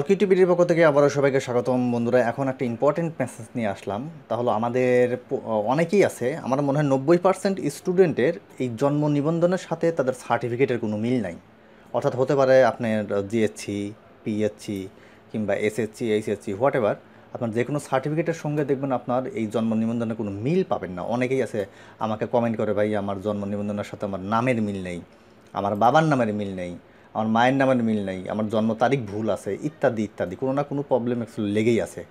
টিভির পক্ষ থেকে আবারও সবাইকে স্বাগতম বন্ধুরা এখন একটা ইম্পর্টেন্ট মেসেজ নিয়ে আসলাম তা হলো আমাদের অনেকেই আছে আমার মনে হয় নব্বই পার্সেন্ট স্টুডেন্টের এই জন্ম নিবন্ধনের সাথে তাদের সার্টিফিকেটের কোনো মিল নাই অর্থাৎ হতে পারে আপনার জিএসসি পিএসসি কিংবা এসএসসি এইচএসসি হোয়াট এভার আপনার যে কোনো সার্টিফিকেটের সঙ্গে দেখবেন আপনার এই জন্ম নিবন্ধনের কোনো মিল পাবেন না অনেকেই আছে আমাকে কমেন্ট করে ভাই আমার জন্ম নিবন্ধনের সাথে আমার নামের মিল নেই আমার বাবার নামের মিল নেই আমার মায়ের নামের মিল নাই আমার জন্ম তারিখ ভুল আছে ইত্যাদি ইত্যাদি কোনো না কোনো প্রবলেম অ্যাকচুয়ালি লেগেই আছে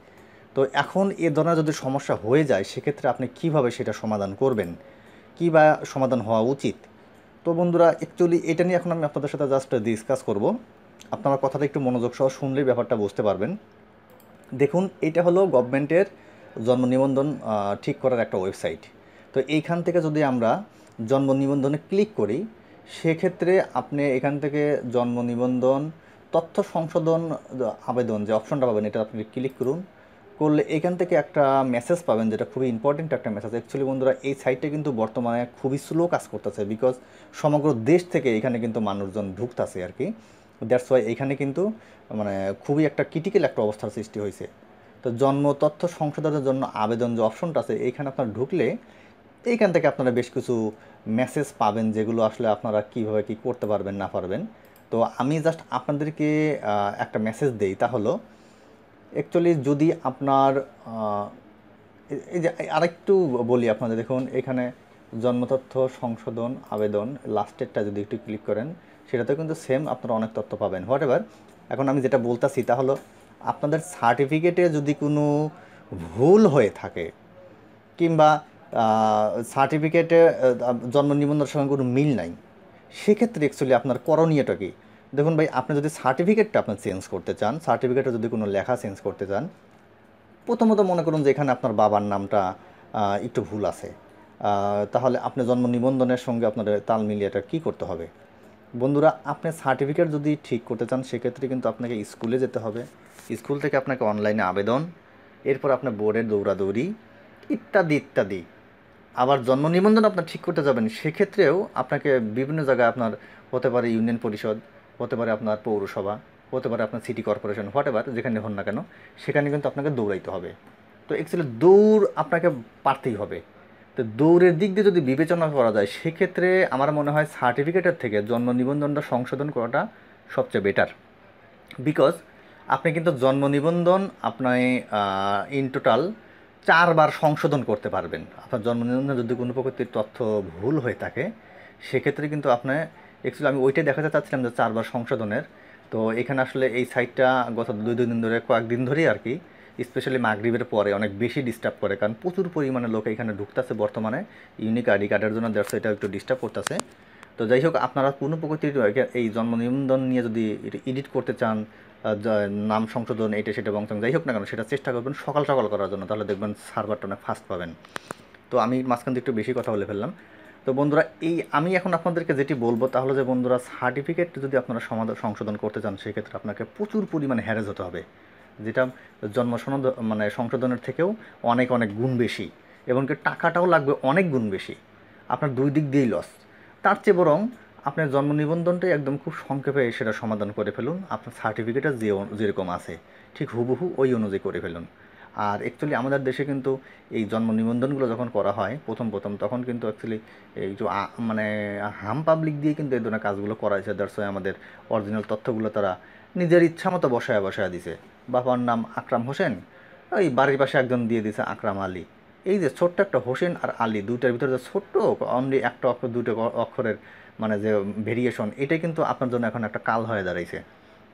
তো এখন এ ধরনের যদি সমস্যা হয়ে যায় সেক্ষেত্রে আপনি কিভাবে সেটা সমাধান করবেন কী বা সমাধান হওয়া উচিত তো বন্ধুরা অ্যাকচুয়ালি এটা নিয়ে এখন আমি আপনাদের সাথে জাস্ট ডিসকাস করব আপনারা কথাটা একটু মনোযোগ সহ শুনলেই ব্যাপারটা বুঝতে পারবেন দেখুন এটা হলো গভর্নমেন্টের জন্ম নিবন্ধন ঠিক করার একটা ওয়েবসাইট তো এইখান থেকে যদি আমরা জন্ম নিবন্ধনে ক্লিক করি সেক্ষেত্রে আপনি এখান থেকে জন্ম নিবন্ধন তথ্য সংশোধন আবেদন যে অপশনটা পাবেন এটা আপনি ক্লিক করুন করলে এখান থেকে একটা মেসেজ পাবেন যেটা খুবই ইম্পর্টেন্ট একটা মেসেজ অ্যাকচুয়ালি বন্ধুরা এই সাইটটা কিন্তু বর্তমানে খুবই স্লো কাজ করতেছে বিকজ সমগ্র দেশ থেকে এখানে কিন্তু মানুষজন ঢুকতেছে আর কি দ্যাটস ওয়াই এখানে কিন্তু মানে খুবই একটা ক্রিটিক্যাল একটা অবস্থার সৃষ্টি হয়েছে তো জন্ম তথ্য সংশোধনের জন্য আবেদন যে অপশনটা আছে এইখানে আপনার ঢুকলে এইখান থেকে আপনারা বেশ কিছু মেসেজ পাবেন যেগুলো আসলে আপনারা কিভাবে কি করতে পারবেন না পারবেন তো আমি জাস্ট আপনাদেরকে একটা মেসেজ দেই তা হলো অ্যাকচুয়ালি যদি আপনার এই যে আরেকটু বলি আপনাদের দেখুন এখানে জন্মতথ্য সংশোধন আবেদন লাস্টেরটা যদি একটু ক্লিক করেন সেটাতে কিন্তু সেম আপনারা অনেক তথ্য পাবেন হোয়াট এভার এখন আমি যেটা বলতেছি তা হলো আপনাদের সার্টিফিকেটে যদি কোনো ভুল হয়ে থাকে কিংবা সার্টিফিকেটে জন্ম নিবন্ধনের সঙ্গে কোনো মিল নাই সেক্ষেত্রে অ্যাকচুয়ালি আপনার করণীয়টা কি দেখুন ভাই আপনি যদি সার্টিফিকেটটা আপনি চেঞ্জ করতে চান সার্টিফিকেটে যদি কোনো লেখা চেঞ্জ করতে চান প্রথমত মনে করুন যে এখানে আপনার বাবার নামটা একটু ভুল আছে তাহলে আপনি জন্ম নিবন্ধনের সঙ্গে আপনার তাল মিলিয়ে এটা কী করতে হবে বন্ধুরা আপনি সার্টিফিকেট যদি ঠিক করতে চান সেক্ষেত্রে কিন্তু আপনাকে স্কুলে যেতে হবে স্কুল থেকে আপনাকে অনলাইনে আবেদন এরপর আপনার বোর্ডের দৌড়াদৌড়ি ইত্যাদি ইত্যাদি আবার জন্ম নিবন্ধন আপনার ঠিক করতে যাবেন সেক্ষেত্রেও আপনাকে বিভিন্ন জায়গায় আপনার হতে পারে ইউনিয়ন পরিষদ হতে পারে আপনার পৌরসভা হতে পারে আপনার সিটি কর্পোরেশন হোয়াট এভার যেখানে হন না কেন সেখানে কিন্তু আপনাকে দৌড়াইতে হবে তো অ্যাকচুয়ালি দৌড় আপনাকে পারতেই হবে তো দৌড়ের দিক দিয়ে যদি বিবেচনা করা যায় সেক্ষেত্রে আমার মনে হয় সার্টিফিকেটের থেকে জন্ম নিবন্ধনটা সংশোধন করাটা সবচেয়ে বেটার বিকজ আপনি কিন্তু জন্ম নিবন্ধন আপনার ইন টোটাল চারবার সংশোধন করতে পারবেন আপনার জন্মনিবন্ধনে যদি কোনো প্রকৃতির তথ্য ভুল হয়ে থাকে সেক্ষেত্রে কিন্তু আপনার অ্যাকচুয়ালি আমি ওইটাই দেখাতে চাচ্ছিলাম যে চারবার সংশোধনের তো এখানে আসলে এই সাইটটা গত দুই দুই দিন ধরে কয়েকদিন ধরেই আর কি স্পেশালি মাগরীবের পরে অনেক বেশি ডিস্টার্ব করে কারণ প্রচুর পরিমাণে লোক এখানে ঢুকতেছে বর্তমানে ইউনিক আইডি কার্ডের জন্য দেড়শো এটা একটু ডিস্টার্ব করতেছে তো যাই হোক আপনারা পূর্ণ প্রকৃতির এই জন্ম নিবন্ধন নিয়ে যদি এটা এডিট করতে চান নাম সংশোধন এটা সেটা বংশ যাই হোক না কেন সেটা চেষ্টা করবেন সকাল সকাল করার জন্য তাহলে দেখবেন সার্ভারটা অনেক ফাস্ট পাবেন তো আমি মাঝখান থেকে একটু বেশি কথা বলে ফেললাম তো বন্ধুরা এই আমি এখন আপনাদেরকে যেটি বলবো তাহলে যে বন্ধুরা সার্টিফিকেট যদি আপনারা সমাধান সংশোধন করতে চান সেক্ষেত্রে আপনাকে প্রচুর পরিমাণে হ্যারেজ হতে হবে যেটা জন্ম সনদ মানে সংশোধনের থেকেও অনেক অনেক গুণ বেশি এবং টাকাটাও লাগবে অনেক গুণ বেশি আপনার দুই দিক দিয়েই লস তার চেয়ে বরং আপনার জন্ম নিবন্ধনটাই একদম খুব সংক্ষেপে সেটা সমাধান করে ফেলুন আপনার সার্টিফিকেটটা যে যেরকম আছে ঠিক হুবহু ওই অনুযায়ী করে ফেলুন আর অ্যাকচুয়ালি আমাদের দেশে কিন্তু এই জন্ম নিবন্ধনগুলো যখন করা হয় প্রথম প্রথম তখন কিন্তু অ্যাকচুয়ালি এই যে মানে হাম পাবলিক দিয়ে কিন্তু এই ধরনের কাজগুলো করা হয়েছে দ্যাটস আমাদের অরিজিনাল তথ্যগুলো তারা নিজের ইচ্ছা মতো বসায় বসায় দিছে বাবার নাম আকরাম হোসেন ওই বাড়ির পাশে একজন দিয়ে দিছে আকরাম আলী এই যে ছোট্ট একটা হোসেন আর আলী দুইটার ভিতরে যে ছোট্ট অনলি একটা অক্ষর দুটো অক্ষরের মানে যে ভেরিয়েশন এটাই কিন্তু আপনার জন্য এখন একটা কাল হয়ে দাঁড়িয়েছে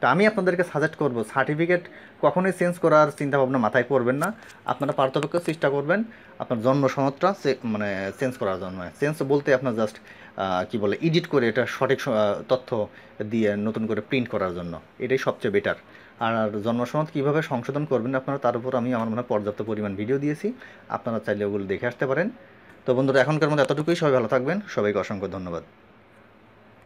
তো আমি আপনাদেরকে সাজেস্ট করব সার্টিফিকেট কখনোই চেঞ্জ করার চিন্তাভাবনা মাথায় করবেন না আপনারা পার্থক্য চেষ্টা করবেন আপনার জন্ম সনদটা মানে চেঞ্জ করার জন্য চেঞ্জ বলতে আপনার জাস্ট কি বলে এডিট করে এটা সঠিক তথ্য দিয়ে নতুন করে প্রিন্ট করার জন্য এটাই সবচেয়ে বেটার আর জন্ম সনদ কীভাবে সংশোধন করবেন আপনারা তার উপর আমি আমার মনে হয় পর্যাপ্ত পরিমাণ ভিডিও দিয়েছি আপনারা চাইলে ওগুলো দেখে আসতে পারেন তো বন্ধুরা এখনকার মতো এতটুকুই সবাই ভালো থাকবেন সবাইকে অসংখ্য ধন্যবাদ